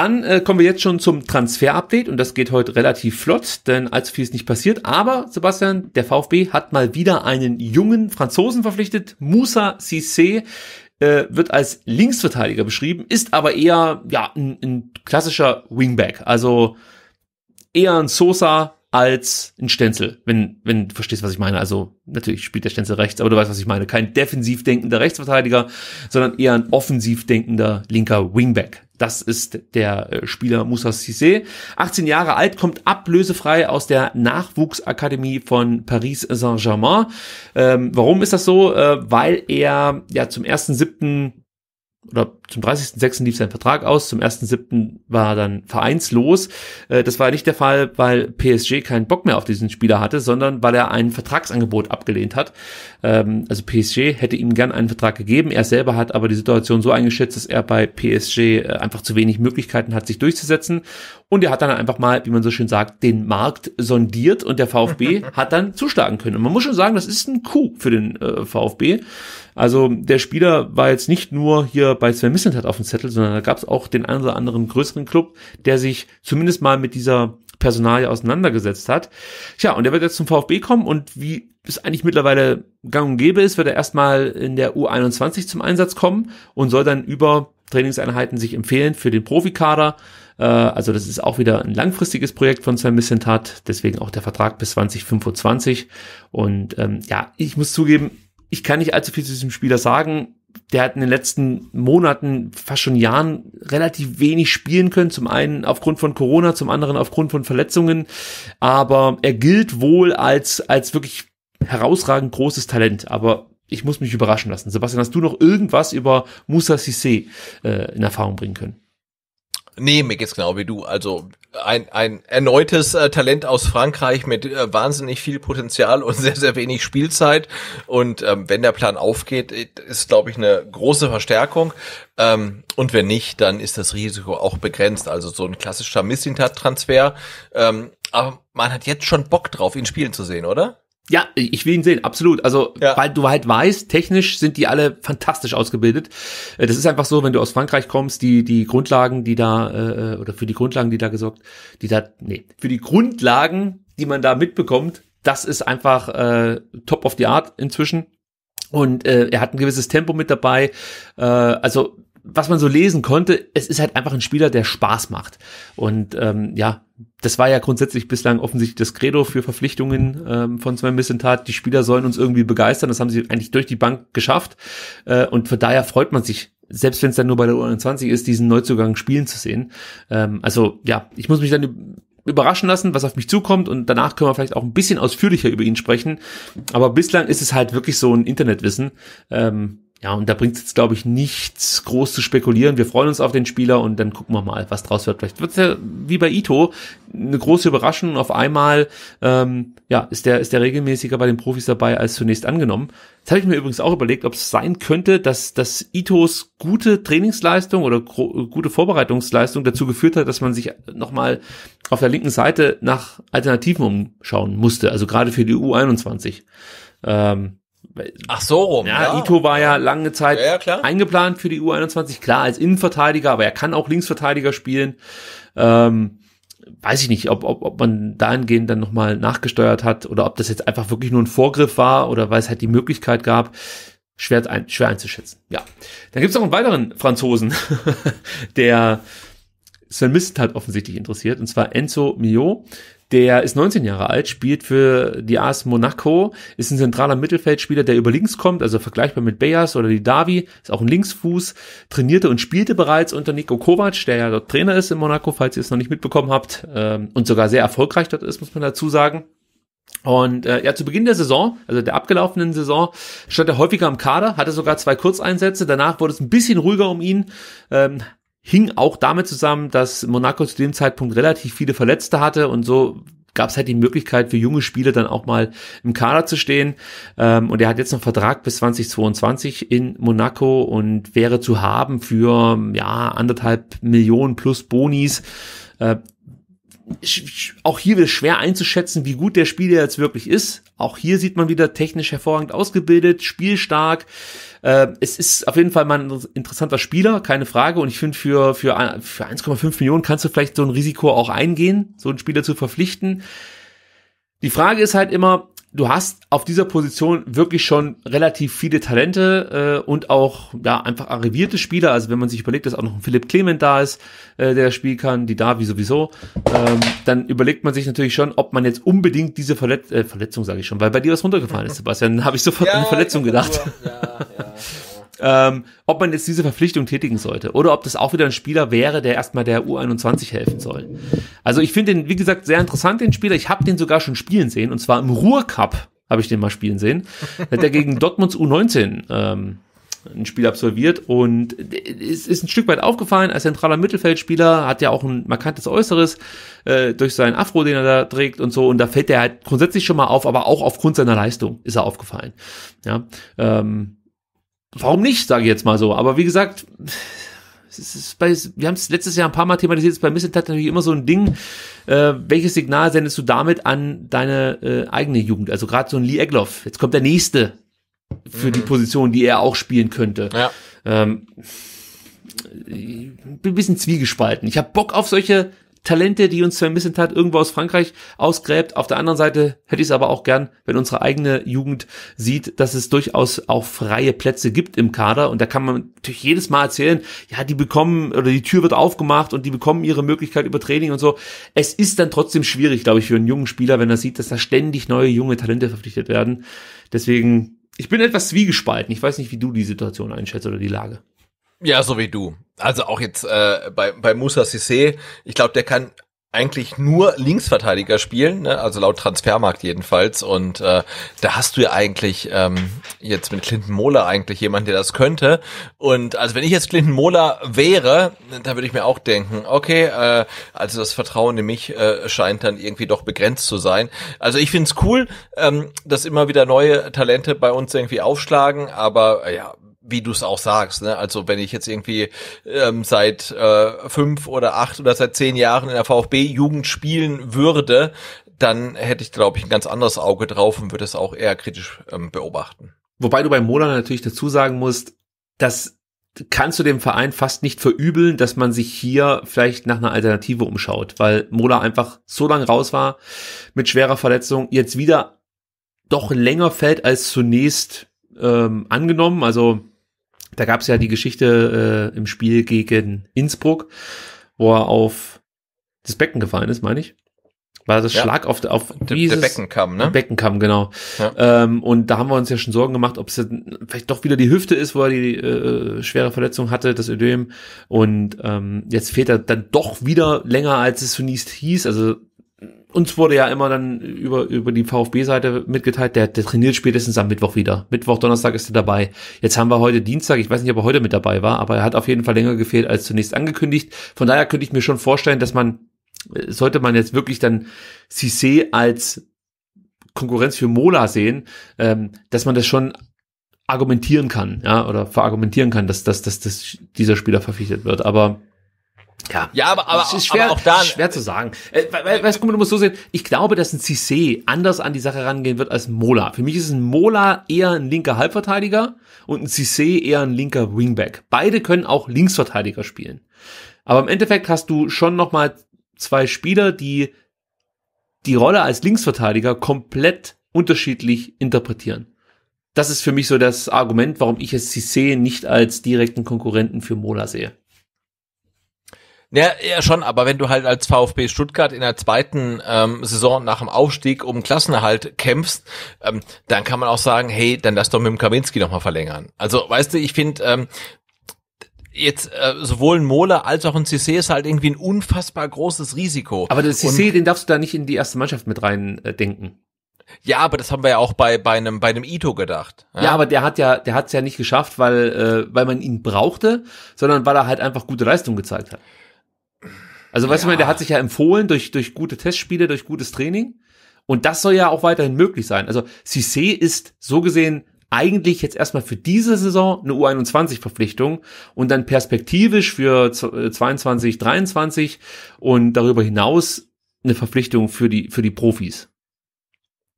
Dann äh, kommen wir jetzt schon zum Transfer-Update und das geht heute relativ flott, denn allzu viel ist nicht passiert. Aber Sebastian, der VfB hat mal wieder einen jungen Franzosen verpflichtet, Moussa Cissé äh, wird als Linksverteidiger beschrieben, ist aber eher ja ein, ein klassischer Wingback, also eher ein Sosa als ein Stenzel, wenn, wenn du verstehst, was ich meine. Also natürlich spielt der Stenzel rechts, aber du weißt, was ich meine. Kein defensiv denkender Rechtsverteidiger, sondern eher ein offensiv denkender linker Wingback. Das ist der äh, Spieler Moussa Cissé. 18 Jahre alt, kommt ablösefrei aus der Nachwuchsakademie von Paris Saint-Germain. Ähm, warum ist das so? Äh, weil er ja zum oder zum 30.06. lief sein Vertrag aus, zum 1.07. war dann vereinslos. Äh, das war nicht der Fall, weil PSG keinen Bock mehr auf diesen Spieler hatte, sondern weil er ein Vertragsangebot abgelehnt hat. Ähm, also PSG hätte ihm gern einen Vertrag gegeben, er selber hat aber die Situation so eingeschätzt, dass er bei PSG äh, einfach zu wenig Möglichkeiten hat, sich durchzusetzen. Und er hat dann einfach mal, wie man so schön sagt, den Markt sondiert und der VfB hat dann zuschlagen können. Und man muss schon sagen, das ist ein Coup für den äh, VfB also der Spieler war jetzt nicht nur hier bei Sven Missentat auf dem Zettel, sondern da gab es auch den einen oder anderen größeren Club, der sich zumindest mal mit dieser Personalie auseinandergesetzt hat. Tja, und der wird jetzt zum VfB kommen und wie es eigentlich mittlerweile gang und gäbe ist, wird er erstmal in der U21 zum Einsatz kommen und soll dann über Trainingseinheiten sich empfehlen für den Profikader. Äh, also das ist auch wieder ein langfristiges Projekt von Sven Missentat, deswegen auch der Vertrag bis 2025. Und ähm, ja, ich muss zugeben, ich kann nicht allzu viel zu diesem Spieler sagen. Der hat in den letzten Monaten, fast schon Jahren, relativ wenig spielen können. Zum einen aufgrund von Corona, zum anderen aufgrund von Verletzungen. Aber er gilt wohl als, als wirklich herausragend großes Talent. Aber ich muss mich überraschen lassen. Sebastian, hast du noch irgendwas über Musa Sissé äh, in Erfahrung bringen können? Nee, mir geht's genau wie du. Also ein, ein erneutes äh, Talent aus Frankreich mit äh, wahnsinnig viel Potenzial und sehr, sehr wenig Spielzeit. Und ähm, wenn der Plan aufgeht, äh, ist, glaube ich, eine große Verstärkung. Ähm, und wenn nicht, dann ist das Risiko auch begrenzt. Also so ein klassischer Missintat-Transfer. Ähm, aber man hat jetzt schon Bock drauf, ihn spielen zu sehen, oder? Ja, ich will ihn sehen, absolut. Also, ja. weil du halt weißt, technisch sind die alle fantastisch ausgebildet. Äh, das ist einfach so, wenn du aus Frankreich kommst, die die Grundlagen, die da äh, oder für die Grundlagen, die da gesorgt, die da nee, für die Grundlagen, die man da mitbekommt, das ist einfach äh, top of the art inzwischen. Und äh, er hat ein gewisses Tempo mit dabei. Äh, also was man so lesen konnte, es ist halt einfach ein Spieler, der Spaß macht. Und ähm, ja, das war ja grundsätzlich bislang offensichtlich das Credo für Verpflichtungen ähm, von Sven Missentat. Die Spieler sollen uns irgendwie begeistern. Das haben sie eigentlich durch die Bank geschafft. Äh, und von daher freut man sich, selbst wenn es dann nur bei der U21 ist, diesen Neuzugang spielen zu sehen. Ähm, also ja, ich muss mich dann überraschen lassen, was auf mich zukommt und danach können wir vielleicht auch ein bisschen ausführlicher über ihn sprechen. Aber bislang ist es halt wirklich so ein Internetwissen. Ähm, ja, und da bringt es jetzt, glaube ich, nichts groß zu spekulieren. Wir freuen uns auf den Spieler und dann gucken wir mal, was draus wird. Vielleicht wird es ja wie bei Ito eine große Überraschung auf einmal ähm, ja, ist der, ist der regelmäßiger bei den Profis dabei als zunächst angenommen. Jetzt habe ich mir übrigens auch überlegt, ob es sein könnte, dass, dass Itos gute Trainingsleistung oder gute Vorbereitungsleistung dazu geführt hat, dass man sich nochmal auf der linken Seite nach Alternativen umschauen musste, also gerade für die U21. Ähm, Ach so rum. Ja, ja. Ito war ja lange Zeit ja, ja, eingeplant für die U21, klar als Innenverteidiger, aber er kann auch Linksverteidiger spielen. Ähm, weiß ich nicht, ob, ob, ob man dahingehend dann nochmal nachgesteuert hat oder ob das jetzt einfach wirklich nur ein Vorgriff war oder weil es halt die Möglichkeit gab. Schwer, ein, schwer einzuschätzen. Ja. Dann gibt's noch einen weiteren Franzosen, der Sven Mist hat offensichtlich interessiert, und zwar Enzo Mio, der ist 19 Jahre alt, spielt für die AS Monaco, ist ein zentraler Mittelfeldspieler, der über links kommt, also vergleichbar mit Beyers oder die Davi, ist auch ein Linksfuß, trainierte und spielte bereits unter Nico Kovac, der ja dort Trainer ist in Monaco, falls ihr es noch nicht mitbekommen habt, ähm, und sogar sehr erfolgreich dort ist, muss man dazu sagen. Und äh, ja, zu Beginn der Saison, also der abgelaufenen Saison, stand er häufiger am Kader, hatte sogar zwei Kurzeinsätze. Danach wurde es ein bisschen ruhiger um ihn. Ähm, hing auch damit zusammen, dass Monaco zu dem Zeitpunkt relativ viele Verletzte hatte und so gab es halt die Möglichkeit für junge Spieler dann auch mal im Kader zu stehen. Ähm, und er hat jetzt noch Vertrag bis 2022 in Monaco und wäre zu haben für ja anderthalb Millionen plus Bonis. Äh, auch hier wieder schwer einzuschätzen, wie gut der Spieler jetzt wirklich ist. Auch hier sieht man wieder technisch hervorragend ausgebildet, spielstark, äh, es ist auf jeden Fall mal ein interessanter Spieler, keine Frage. Und ich finde, für, für, für 1,5 Millionen kannst du vielleicht so ein Risiko auch eingehen, so einen Spieler zu verpflichten. Die Frage ist halt immer, du hast auf dieser Position wirklich schon relativ viele Talente äh, und auch ja einfach arrivierte Spieler. Also wenn man sich überlegt, dass auch noch ein Philipp Clement da ist, äh, der spielen kann, die Davi sowieso, ähm, dann überlegt man sich natürlich schon, ob man jetzt unbedingt diese Verlet äh, Verletzung, sage ich schon, weil bei dir was runtergefallen ist, Sebastian, habe ich sofort ja, an Verletzung gedacht. Ja, ja ähm, ob man jetzt diese Verpflichtung tätigen sollte oder ob das auch wieder ein Spieler wäre, der erstmal der U21 helfen soll. Also ich finde den, wie gesagt, sehr interessant, den Spieler. Ich habe den sogar schon spielen sehen und zwar im Ruhrcup habe ich den mal spielen sehen. Da hat er gegen Dortmunds U19 ähm, ein Spiel absolviert und ist, ist ein Stück weit aufgefallen als zentraler Mittelfeldspieler, hat ja auch ein markantes Äußeres äh, durch seinen Afro, den er da trägt und so und da fällt er halt grundsätzlich schon mal auf, aber auch aufgrund seiner Leistung ist er aufgefallen. Ja, ähm, warum nicht, sage ich jetzt mal so. Aber wie gesagt, bei, wir haben es letztes Jahr ein paar Mal thematisiert, es ist bei Missetat natürlich immer so ein Ding, äh, welches Signal sendest du damit an deine äh, eigene Jugend? Also gerade so ein Lee Egloff, jetzt kommt der Nächste für mhm. die Position, die er auch spielen könnte. Ja. Ähm, bin ein bisschen zwiegespalten. Ich habe Bock auf solche Talente, die uns vermissen hat, irgendwo aus Frankreich ausgräbt. Auf der anderen Seite hätte ich es aber auch gern, wenn unsere eigene Jugend sieht, dass es durchaus auch freie Plätze gibt im Kader. Und da kann man natürlich jedes Mal erzählen, ja, die bekommen oder die Tür wird aufgemacht und die bekommen ihre Möglichkeit über Training und so. Es ist dann trotzdem schwierig, glaube ich, für einen jungen Spieler, wenn er sieht, dass da ständig neue junge Talente verpflichtet werden. Deswegen, ich bin etwas zwiegespalten. Ich weiß nicht, wie du die Situation einschätzt oder die Lage. Ja, so wie du. Also auch jetzt äh, bei, bei Musa Sissé, ich glaube, der kann eigentlich nur Linksverteidiger spielen, ne? also laut Transfermarkt jedenfalls. Und äh, da hast du ja eigentlich ähm, jetzt mit Clinton Mola eigentlich jemand, der das könnte. Und also wenn ich jetzt Clinton Mola wäre, da würde ich mir auch denken, okay, äh, also das Vertrauen in mich äh, scheint dann irgendwie doch begrenzt zu sein. Also ich find's cool, ähm, dass immer wieder neue Talente bei uns irgendwie aufschlagen, aber äh, ja, wie du es auch sagst, ne? Also wenn ich jetzt irgendwie ähm, seit äh, fünf oder acht oder seit zehn Jahren in der VfB-Jugend spielen würde, dann hätte ich, glaube ich, ein ganz anderes Auge drauf und würde es auch eher kritisch ähm, beobachten. Wobei du bei Mola natürlich dazu sagen musst, dass kannst du dem Verein fast nicht verübeln, dass man sich hier vielleicht nach einer Alternative umschaut, weil Mola einfach so lange raus war mit schwerer Verletzung, jetzt wieder doch länger fällt als zunächst ähm, angenommen. Also da gab es ja die Geschichte äh, im Spiel gegen Innsbruck, wo er auf das Becken gefallen ist, meine ich. War das ja. Schlag auf, auf De, dieses, ne? der Beckenkamm, ne? Beckenkamm, genau. Ja. Ähm, und da haben wir uns ja schon Sorgen gemacht, ob es vielleicht doch wieder die Hüfte ist, wo er die äh, schwere Verletzung hatte, das Ödem. Und ähm, jetzt fehlt er dann doch wieder länger, als es zunächst hieß. Also uns wurde ja immer dann über, über die VfB-Seite mitgeteilt, der, der trainiert spätestens am Mittwoch wieder. Mittwoch, Donnerstag ist er dabei. Jetzt haben wir heute Dienstag, ich weiß nicht, ob er heute mit dabei war, aber er hat auf jeden Fall länger gefehlt als zunächst angekündigt. Von daher könnte ich mir schon vorstellen, dass man, äh, sollte man jetzt wirklich dann Cissé als Konkurrenz für Mola sehen, ähm, dass man das schon argumentieren kann, ja, oder verargumentieren kann, dass, dass, dass, dass dieser Spieler verpflichtet wird. Aber ja, ja aber, aber, ist schwer, aber auch da. Schwer zu sagen. Äh, we weißt du, du musst so sehen, ich glaube, dass ein Cissé anders an die Sache rangehen wird als Mola. Für mich ist ein Mola eher ein linker Halbverteidiger und ein Cissé eher ein linker Wingback. Beide können auch Linksverteidiger spielen. Aber im Endeffekt hast du schon nochmal zwei Spieler, die die Rolle als Linksverteidiger komplett unterschiedlich interpretieren. Das ist für mich so das Argument, warum ich es Cissé nicht als direkten Konkurrenten für Mola sehe. Ja, ja, schon, aber wenn du halt als VfB Stuttgart in der zweiten ähm, Saison nach dem Aufstieg um Klassenerhalt kämpfst, ähm, dann kann man auch sagen, hey, dann lass doch mit dem Kaminski nochmal verlängern. Also, weißt du, ich finde, ähm, jetzt äh, sowohl ein Mola als auch ein CC ist halt irgendwie ein unfassbar großes Risiko. Aber den CC, den darfst du da nicht in die erste Mannschaft mit rein äh, denken. Ja, aber das haben wir ja auch bei bei einem bei einem Ito gedacht. Ja, ja aber der hat ja der hat es ja nicht geschafft, weil äh, weil man ihn brauchte, sondern weil er halt einfach gute Leistung gezeigt hat. Also weißt ja. du, mal, der hat sich ja empfohlen durch, durch gute Testspiele, durch gutes Training. Und das soll ja auch weiterhin möglich sein. Also Cissé ist so gesehen eigentlich jetzt erstmal für diese Saison eine U21-Verpflichtung und dann perspektivisch für 22, 23 äh, und darüber hinaus eine Verpflichtung für die, für die Profis.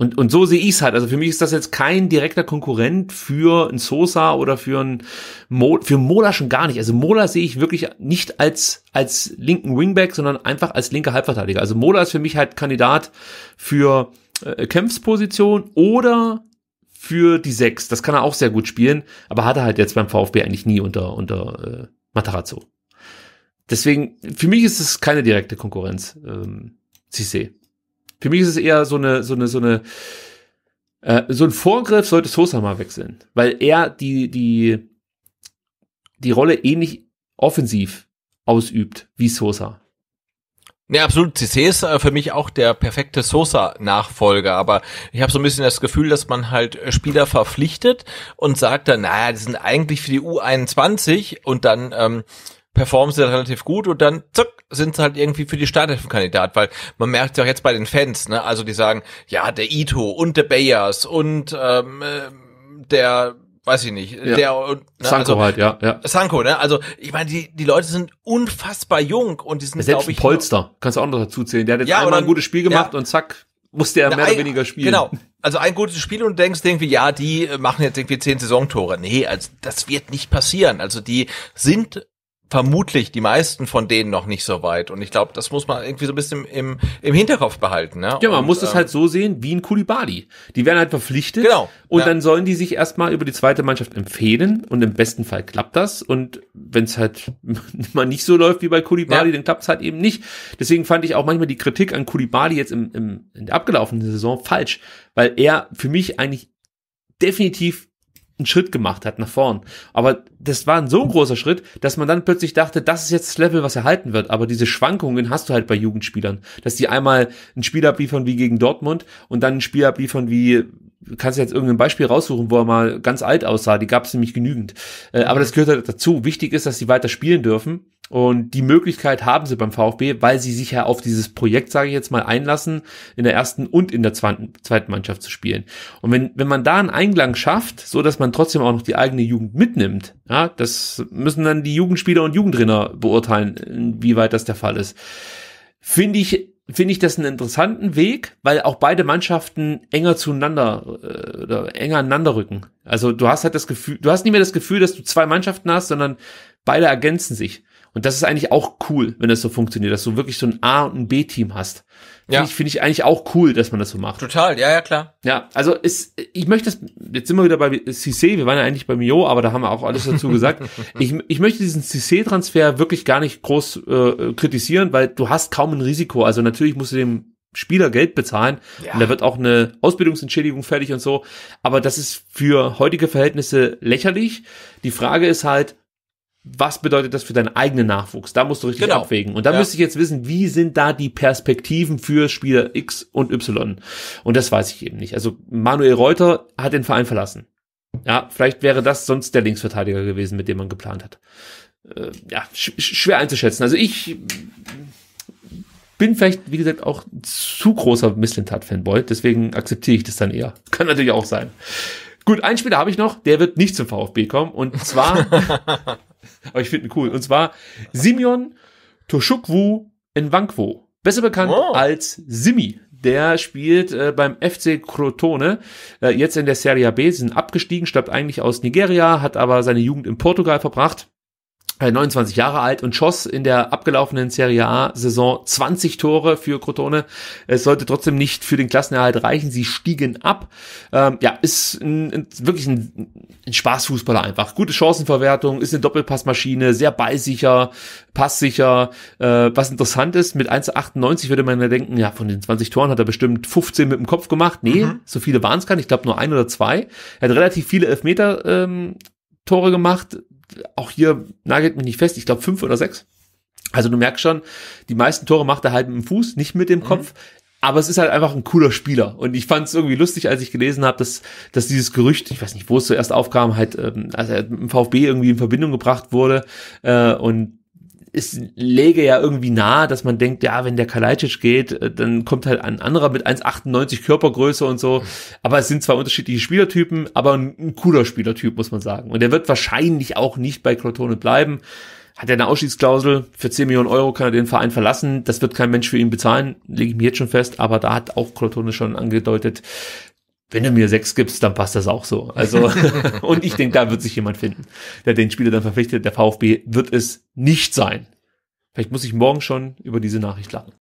Und, und so sehe ich es halt. Also für mich ist das jetzt kein direkter Konkurrent für ein Sosa oder für ein Mo, für Mola schon gar nicht. Also Mola sehe ich wirklich nicht als, als linken Wingback, sondern einfach als linker Halbverteidiger. Also Mola ist für mich halt Kandidat für äh, Kämpfsposition oder für die Sechs. Das kann er auch sehr gut spielen, aber hat er halt jetzt beim VfB eigentlich nie unter, unter äh, Matarazzo. Deswegen, für mich ist es keine direkte Konkurrenz, ähm, Cissé. Für mich ist es eher so eine, so eine, so eine, äh, so ein Vorgriff sollte Sosa mal wechseln, weil er die, die, die Rolle ähnlich offensiv ausübt wie Sosa. Ja, absolut. CC ist äh, für mich auch der perfekte Sosa-Nachfolger, aber ich habe so ein bisschen das Gefühl, dass man halt äh, Spieler verpflichtet und sagt dann, naja, die sind eigentlich für die U21 und dann ähm, performen sie relativ gut und dann zuck, sind sie halt irgendwie für die Starthilfenkandidat, weil man merkt ja auch jetzt bei den Fans, ne, also die sagen, ja, der Ito und der Bayers und ähm, äh, der weiß ich nicht, ja. der und ne, Sanko also, halt, ja, ja. Sanko, ne? Also, ich meine, die die Leute sind unfassbar jung und die sind selbst ich, Polster, kannst du auch noch dazu zählen. Der hat jetzt ja, einmal ein gutes Spiel gemacht ja. und zack, musste er mehr oder weniger spielen. Genau. Also ein gutes Spiel und denkst irgendwie, ja, die machen jetzt irgendwie zehn Saisontore. Nee, also das wird nicht passieren. Also die sind vermutlich die meisten von denen noch nicht so weit. Und ich glaube, das muss man irgendwie so ein bisschen im, im Hinterkopf behalten. Ne? Ja, genau, man und, muss es ähm, halt so sehen wie ein Kulibali. Die werden halt verpflichtet. Genau. Und ja. dann sollen die sich erstmal über die zweite Mannschaft empfehlen. Und im besten Fall klappt das. Und wenn es halt mal nicht so läuft wie bei Kulibali, ja. dann klappt es halt eben nicht. Deswegen fand ich auch manchmal die Kritik an Kulibali jetzt im, im, in der abgelaufenen Saison falsch. Weil er für mich eigentlich definitiv einen Schritt gemacht hat nach vorn. Aber das war ein so ein großer Schritt, dass man dann plötzlich dachte, das ist jetzt das Level, was erhalten wird. Aber diese Schwankungen hast du halt bei Jugendspielern, dass die einmal ein Spiel abliefern wie gegen Dortmund und dann ein Spiel abliefern wie kannst jetzt irgendein Beispiel raussuchen, wo er mal ganz alt aussah. Die gab es nämlich genügend. Äh, aber das gehört halt dazu. Wichtig ist, dass sie weiter spielen dürfen und die Möglichkeit haben sie beim VfB, weil sie sich ja auf dieses Projekt, sage ich jetzt mal, einlassen, in der ersten und in der zweiten Mannschaft zu spielen. Und wenn, wenn man da einen Eingang schafft, so dass man trotzdem auch noch die eigene Jugend mitnimmt, ja, das müssen dann die Jugendspieler und Jugendtrainer beurteilen, inwieweit das der Fall ist. Finde ich finde ich das einen interessanten Weg, weil auch beide Mannschaften enger zueinander äh, oder enger aneinander rücken. Also du hast halt das Gefühl, du hast nicht mehr das Gefühl, dass du zwei Mannschaften hast, sondern beide ergänzen sich. Und das ist eigentlich auch cool, wenn das so funktioniert, dass du wirklich so ein A- und ein B-Team hast. Finde ja. ich, find ich eigentlich auch cool, dass man das so macht. Total, ja, ja, klar. Ja, also ist, ich möchte das, jetzt sind wir wieder bei CC, wir waren ja eigentlich bei Mio, aber da haben wir auch alles dazu gesagt. ich, ich möchte diesen cc transfer wirklich gar nicht groß äh, kritisieren, weil du hast kaum ein Risiko. Also natürlich musst du dem Spieler Geld bezahlen ja. und da wird auch eine Ausbildungsentschädigung fertig und so. Aber das ist für heutige Verhältnisse lächerlich. Die Frage ist halt, was bedeutet das für deinen eigenen Nachwuchs? Da musst du richtig genau. abwägen. Und da ja. müsste ich jetzt wissen, wie sind da die Perspektiven für Spieler X und Y? Und das weiß ich eben nicht. Also Manuel Reuter hat den Verein verlassen. Ja, vielleicht wäre das sonst der Linksverteidiger gewesen, mit dem man geplant hat. Äh, ja, sch schwer einzuschätzen. Also ich bin vielleicht, wie gesagt, auch zu großer Misslintat-Fanboy, deswegen akzeptiere ich das dann eher. Kann natürlich auch sein. Gut, einen Spieler habe ich noch, der wird nicht zum VfB kommen und zwar Aber ich finde ihn cool. Und zwar Simeon Toshukwu Nwankwo. Besser bekannt oh. als Simi. Der spielt äh, beim FC Crotone, äh, jetzt in der Serie B, sind abgestiegen, stammt eigentlich aus Nigeria, hat aber seine Jugend in Portugal verbracht 29 äh, Jahre alt und schoss in der abgelaufenen Serie A-Saison 20 Tore für Crotone. Es sollte trotzdem nicht für den Klassenerhalt reichen. Sie stiegen ab. Ähm, ja, ist ein, ein, wirklich ein, ein Spaßfußballer einfach. Gute Chancenverwertung, ist eine Doppelpassmaschine, sehr ballsicher, passsicher. Äh, was interessant ist, mit 1,98 würde man ja denken, ja, von den 20 Toren hat er bestimmt 15 mit dem Kopf gemacht. Nee, mhm. so viele waren es gar nicht. Ich glaube nur ein oder zwei. Er hat relativ viele Elfmeter ähm, Tore gemacht, auch hier nagelt mich nicht fest, ich glaube fünf oder sechs. Also du merkst schon, die meisten Tore macht er halt mit dem Fuß, nicht mit dem mhm. Kopf. Aber es ist halt einfach ein cooler Spieler. Und ich fand es irgendwie lustig, als ich gelesen habe, dass, dass dieses Gerücht, ich weiß nicht, wo es zuerst aufkam, halt, ähm, als er mit dem VfB irgendwie in Verbindung gebracht wurde. Äh, und es läge ja irgendwie nahe, dass man denkt, ja, wenn der Kalajdzic geht, äh, dann kommt halt ein anderer mit 1,98 Körpergröße und so. Aber es sind zwar unterschiedliche Spielertypen, aber ein, ein cooler Spielertyp, muss man sagen. Und er wird wahrscheinlich auch nicht bei Crotone bleiben. Hat er eine Ausstiegsklausel? Für 10 Millionen Euro kann er den Verein verlassen. Das wird kein Mensch für ihn bezahlen, lege ich mir jetzt schon fest. Aber da hat auch Crotone schon angedeutet, wenn du mir sechs gibst, dann passt das auch so. Also, und ich denke, da wird sich jemand finden, der den Spieler dann verpflichtet. Der VfB wird es nicht sein. Vielleicht muss ich morgen schon über diese Nachricht lachen.